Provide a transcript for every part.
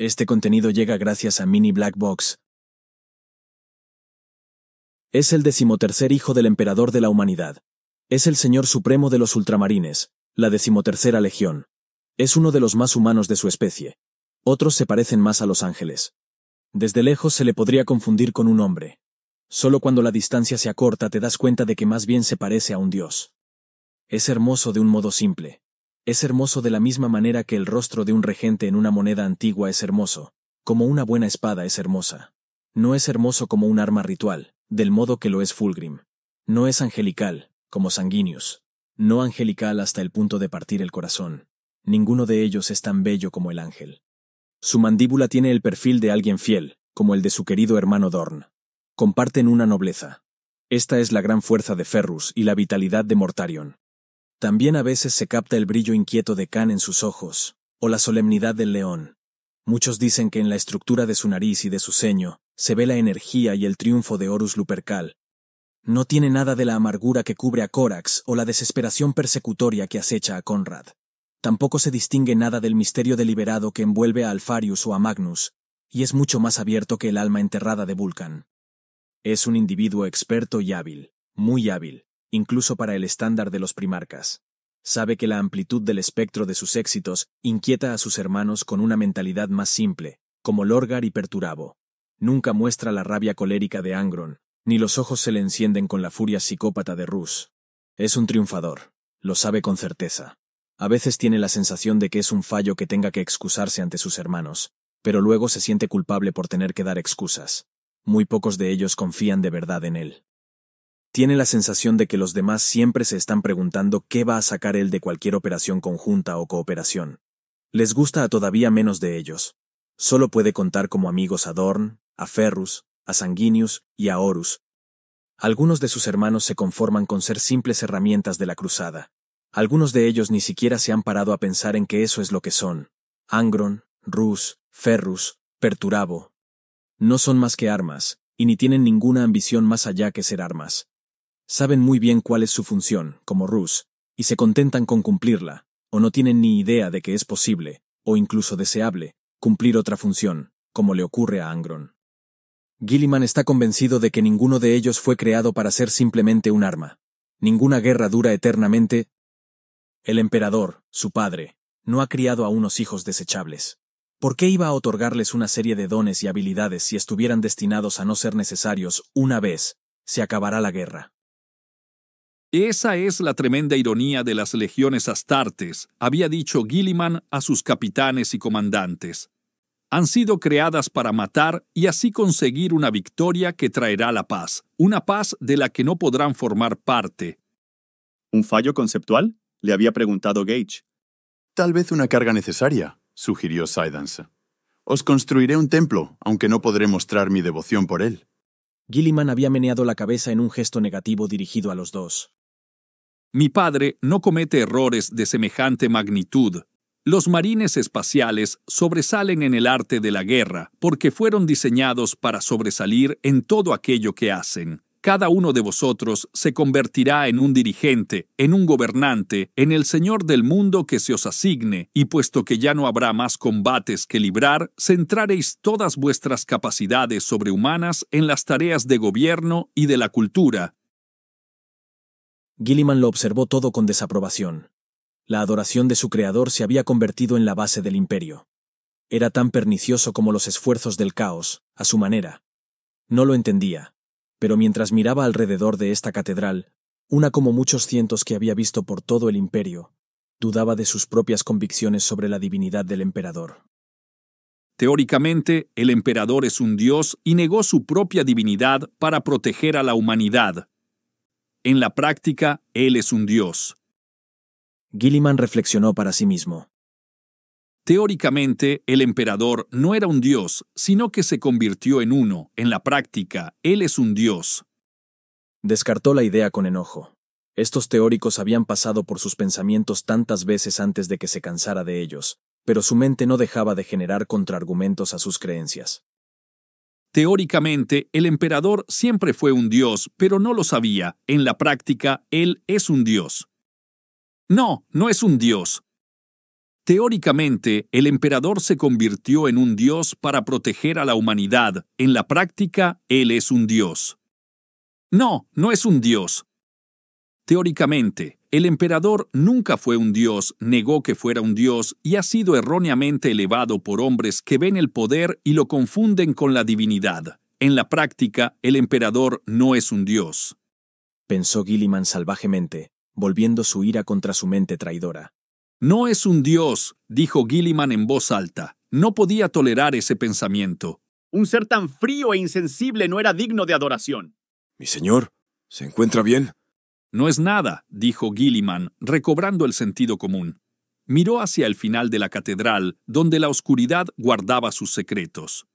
Este contenido llega gracias a Mini Black Box. Es el decimotercer hijo del emperador de la humanidad. Es el señor supremo de los ultramarines, la decimotercera legión. Es uno de los más humanos de su especie. Otros se parecen más a los ángeles. Desde lejos se le podría confundir con un hombre. Solo cuando la distancia se acorta te das cuenta de que más bien se parece a un dios. Es hermoso de un modo simple. Es hermoso de la misma manera que el rostro de un regente en una moneda antigua es hermoso, como una buena espada es hermosa. No es hermoso como un arma ritual, del modo que lo es Fulgrim. No es angelical, como Sanguinius. No angelical hasta el punto de partir el corazón. Ninguno de ellos es tan bello como el ángel. Su mandíbula tiene el perfil de alguien fiel, como el de su querido hermano Dorn. Comparten una nobleza. Esta es la gran fuerza de Ferrus y la vitalidad de Mortarion. También a veces se capta el brillo inquieto de Khan en sus ojos, o la solemnidad del león. Muchos dicen que en la estructura de su nariz y de su ceño, se ve la energía y el triunfo de Horus Lupercal. No tiene nada de la amargura que cubre a Corax o la desesperación persecutoria que acecha a Conrad. Tampoco se distingue nada del misterio deliberado que envuelve a Alfarius o a Magnus, y es mucho más abierto que el alma enterrada de Vulcan. Es un individuo experto y hábil, muy hábil, incluso para el estándar de los primarcas. Sabe que la amplitud del espectro de sus éxitos inquieta a sus hermanos con una mentalidad más simple, como Lorgar y Perturabo. Nunca muestra la rabia colérica de Angron, ni los ojos se le encienden con la furia psicópata de Rus. Es un triunfador, lo sabe con certeza. A veces tiene la sensación de que es un fallo que tenga que excusarse ante sus hermanos, pero luego se siente culpable por tener que dar excusas. Muy pocos de ellos confían de verdad en él. Tiene la sensación de que los demás siempre se están preguntando qué va a sacar él de cualquier operación conjunta o cooperación. Les gusta a todavía menos de ellos. Solo puede contar como amigos a Dorn, a Ferrus, a Sanguinius y a Horus. Algunos de sus hermanos se conforman con ser simples herramientas de la cruzada. Algunos de ellos ni siquiera se han parado a pensar en que eso es lo que son. Angron, Rus, Ferrus, Perturabo. No son más que armas, y ni tienen ninguna ambición más allá que ser armas saben muy bien cuál es su función, como Rus, y se contentan con cumplirla, o no tienen ni idea de que es posible, o incluso deseable, cumplir otra función, como le ocurre a Angron. Gilliman está convencido de que ninguno de ellos fue creado para ser simplemente un arma. Ninguna guerra dura eternamente. El emperador, su padre, no ha criado a unos hijos desechables. ¿Por qué iba a otorgarles una serie de dones y habilidades si estuvieran destinados a no ser necesarios una vez se acabará la guerra? Esa es la tremenda ironía de las legiones astartes, había dicho Gilliman a sus capitanes y comandantes. Han sido creadas para matar y así conseguir una victoria que traerá la paz, una paz de la que no podrán formar parte. ¿Un fallo conceptual? le había preguntado Gage. Tal vez una carga necesaria, sugirió Sidance. Os construiré un templo, aunque no podré mostrar mi devoción por él. Gilliman había meneado la cabeza en un gesto negativo dirigido a los dos. Mi padre no comete errores de semejante magnitud. Los marines espaciales sobresalen en el arte de la guerra porque fueron diseñados para sobresalir en todo aquello que hacen. Cada uno de vosotros se convertirá en un dirigente, en un gobernante, en el Señor del mundo que se os asigne, y puesto que ya no habrá más combates que librar, centraréis todas vuestras capacidades sobrehumanas en las tareas de gobierno y de la cultura, Gilliman lo observó todo con desaprobación. La adoración de su creador se había convertido en la base del imperio. Era tan pernicioso como los esfuerzos del caos, a su manera. No lo entendía, pero mientras miraba alrededor de esta catedral, una como muchos cientos que había visto por todo el imperio, dudaba de sus propias convicciones sobre la divinidad del emperador. Teóricamente, el emperador es un dios y negó su propia divinidad para proteger a la humanidad, en la práctica, Él es un Dios. Gilliman reflexionó para sí mismo. Teóricamente, el emperador no era un dios, sino que se convirtió en uno. En la práctica, él es un dios. Descartó la idea con enojo. Estos teóricos habían pasado por sus pensamientos tantas veces antes de que se cansara de ellos, pero su mente no dejaba de generar contraargumentos a sus creencias. Teóricamente, el emperador siempre fue un dios, pero no lo sabía. En la práctica, él es un dios. No, no es un dios. Teóricamente, el emperador se convirtió en un dios para proteger a la humanidad. En la práctica, él es un dios. No, no es un dios. Teóricamente, el emperador nunca fue un dios, negó que fuera un dios y ha sido erróneamente elevado por hombres que ven el poder y lo confunden con la divinidad. En la práctica, el emperador no es un dios. Pensó Gilliman salvajemente, volviendo su ira contra su mente traidora. No es un dios, dijo Gilliman en voz alta. No podía tolerar ese pensamiento. Un ser tan frío e insensible no era digno de adoración. Mi señor, ¿se encuentra bien? No es nada, dijo Gilliman, recobrando el sentido común. Miró hacia el final de la catedral, donde la oscuridad guardaba sus secretos.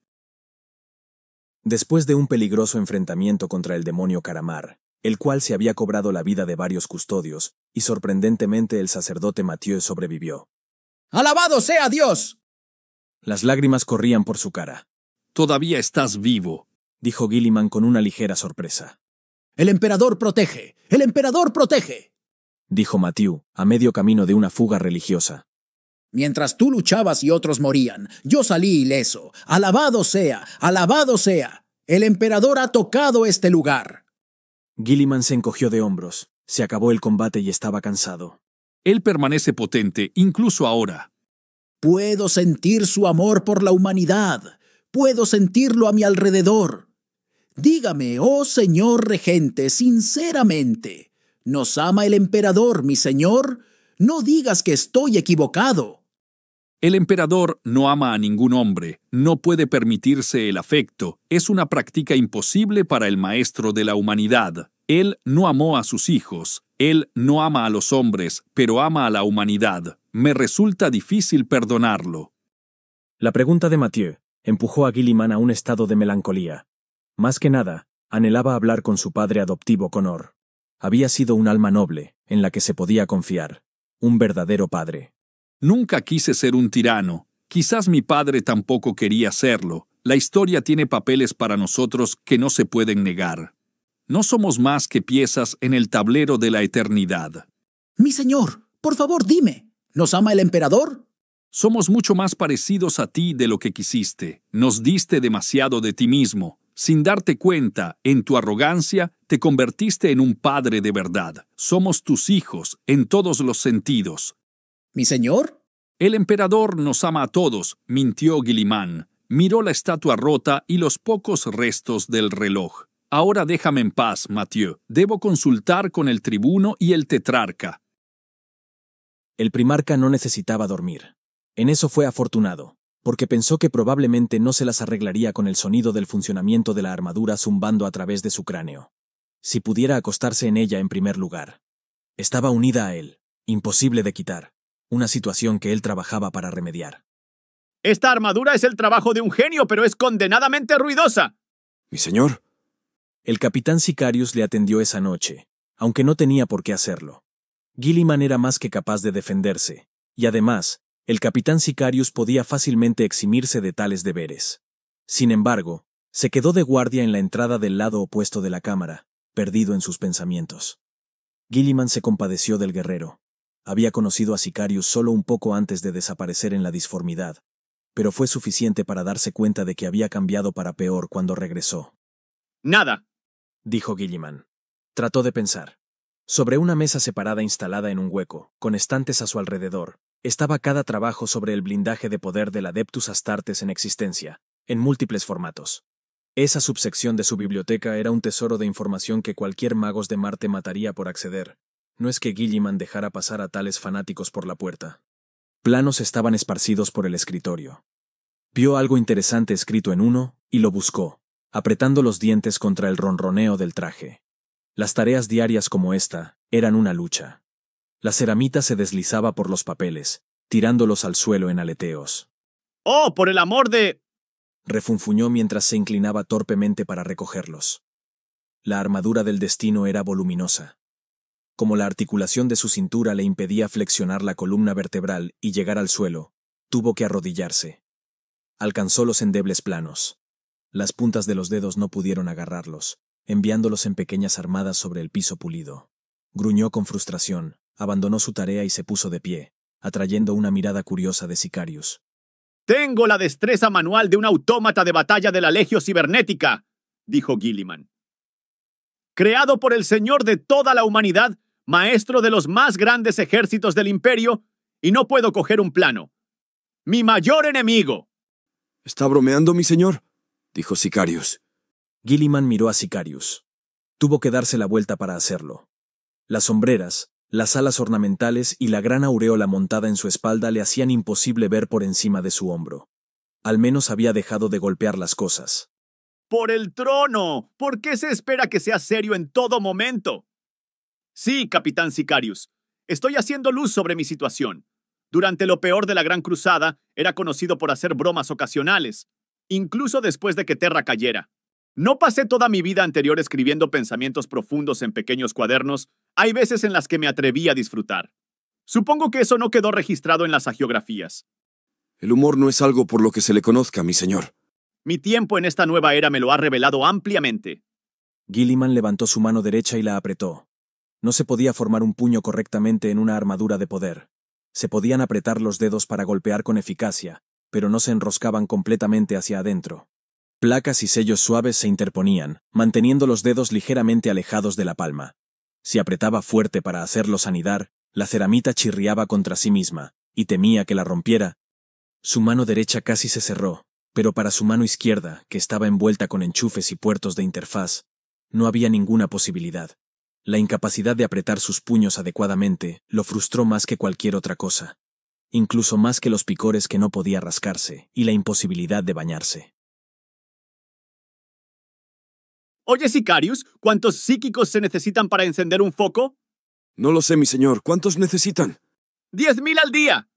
Después de un peligroso enfrentamiento contra el demonio Caramar, el cual se había cobrado la vida de varios custodios, y sorprendentemente el sacerdote Mathieu sobrevivió. ¡Alabado sea Dios! Las lágrimas corrían por su cara. Todavía estás vivo, dijo Gilliman con una ligera sorpresa. El emperador protege. El emperador protege. dijo Mathieu, a medio camino de una fuga religiosa. Mientras tú luchabas y otros morían, yo salí ileso. Alabado sea, alabado sea. El emperador ha tocado este lugar. Gilliman se encogió de hombros. Se acabó el combate y estaba cansado. Él permanece potente, incluso ahora. Puedo sentir su amor por la humanidad. Puedo sentirlo a mi alrededor. Dígame, oh señor regente, sinceramente, ¿nos ama el emperador, mi señor? No digas que estoy equivocado. El emperador no ama a ningún hombre, no puede permitirse el afecto, es una práctica imposible para el maestro de la humanidad. Él no amó a sus hijos, él no ama a los hombres, pero ama a la humanidad. Me resulta difícil perdonarlo. La pregunta de Mathieu empujó a Guilliman a un estado de melancolía. Más que nada, anhelaba hablar con su padre adoptivo Connor. Había sido un alma noble, en la que se podía confiar. Un verdadero padre. Nunca quise ser un tirano. Quizás mi padre tampoco quería serlo. La historia tiene papeles para nosotros que no se pueden negar. No somos más que piezas en el tablero de la eternidad. Mi señor, por favor dime, ¿nos ama el emperador? Somos mucho más parecidos a ti de lo que quisiste. Nos diste demasiado de ti mismo. Sin darte cuenta, en tu arrogancia, te convertiste en un padre de verdad. Somos tus hijos en todos los sentidos. ¿Mi señor? El emperador nos ama a todos, mintió Guilimán. Miró la estatua rota y los pocos restos del reloj. Ahora déjame en paz, Mathieu. Debo consultar con el tribuno y el tetrarca. El primarca no necesitaba dormir. En eso fue afortunado porque pensó que probablemente no se las arreglaría con el sonido del funcionamiento de la armadura zumbando a través de su cráneo. Si pudiera acostarse en ella en primer lugar. Estaba unida a él, imposible de quitar, una situación que él trabajaba para remediar. Esta armadura es el trabajo de un genio, pero es condenadamente ruidosa. Mi señor. El capitán Sicarius le atendió esa noche, aunque no tenía por qué hacerlo. Gilliman era más que capaz de defenderse, y además, el capitán Sicarius podía fácilmente eximirse de tales deberes. Sin embargo, se quedó de guardia en la entrada del lado opuesto de la cámara, perdido en sus pensamientos. Gilliman se compadeció del guerrero. Había conocido a Sicarius solo un poco antes de desaparecer en la disformidad, pero fue suficiente para darse cuenta de que había cambiado para peor cuando regresó. Nada, dijo Gilliman. Trató de pensar. Sobre una mesa separada instalada en un hueco, con estantes a su alrededor, estaba cada trabajo sobre el blindaje de poder del Adeptus Astartes en existencia, en múltiples formatos. Esa subsección de su biblioteca era un tesoro de información que cualquier magos de Marte mataría por acceder. No es que Guilliman dejara pasar a tales fanáticos por la puerta. Planos estaban esparcidos por el escritorio. Vio algo interesante escrito en uno, y lo buscó, apretando los dientes contra el ronroneo del traje. Las tareas diarias como esta eran una lucha. La ceramita se deslizaba por los papeles, tirándolos al suelo en aleteos. ¡Oh, por el amor de! refunfuñó mientras se inclinaba torpemente para recogerlos. La armadura del destino era voluminosa. Como la articulación de su cintura le impedía flexionar la columna vertebral y llegar al suelo, tuvo que arrodillarse. Alcanzó los endebles planos. Las puntas de los dedos no pudieron agarrarlos, enviándolos en pequeñas armadas sobre el piso pulido. Gruñó con frustración, abandonó su tarea y se puso de pie, atrayendo una mirada curiosa de Sicarius. Tengo la destreza manual de un autómata de batalla de la Legio Cibernética, dijo Gilliman. Creado por el Señor de toda la humanidad, maestro de los más grandes ejércitos del imperio, y no puedo coger un plano. Mi mayor enemigo. ¿Está bromeando, mi señor? dijo Sicarius. Gilliman miró a Sicarius. Tuvo que darse la vuelta para hacerlo. Las sombreras, las alas ornamentales y la gran aureola montada en su espalda le hacían imposible ver por encima de su hombro. Al menos había dejado de golpear las cosas. ¡Por el trono! ¿Por qué se espera que sea serio en todo momento? Sí, capitán Sicarius, estoy haciendo luz sobre mi situación. Durante lo peor de la Gran Cruzada, era conocido por hacer bromas ocasionales, incluso después de que Terra cayera. No pasé toda mi vida anterior escribiendo pensamientos profundos en pequeños cuadernos hay veces en las que me atreví a disfrutar. Supongo que eso no quedó registrado en las agiografías. El humor no es algo por lo que se le conozca, mi señor. Mi tiempo en esta nueva era me lo ha revelado ampliamente. Gilliman levantó su mano derecha y la apretó. No se podía formar un puño correctamente en una armadura de poder. Se podían apretar los dedos para golpear con eficacia, pero no se enroscaban completamente hacia adentro. Placas y sellos suaves se interponían, manteniendo los dedos ligeramente alejados de la palma. Si apretaba fuerte para hacerlo sanidar, la ceramita chirriaba contra sí misma, y temía que la rompiera. Su mano derecha casi se cerró, pero para su mano izquierda, que estaba envuelta con enchufes y puertos de interfaz, no había ninguna posibilidad. La incapacidad de apretar sus puños adecuadamente lo frustró más que cualquier otra cosa, incluso más que los picores que no podía rascarse y la imposibilidad de bañarse. Oye, Sicarius, ¿cuántos psíquicos se necesitan para encender un foco? No lo sé, mi señor. ¿Cuántos necesitan? ¡Diez mil al día!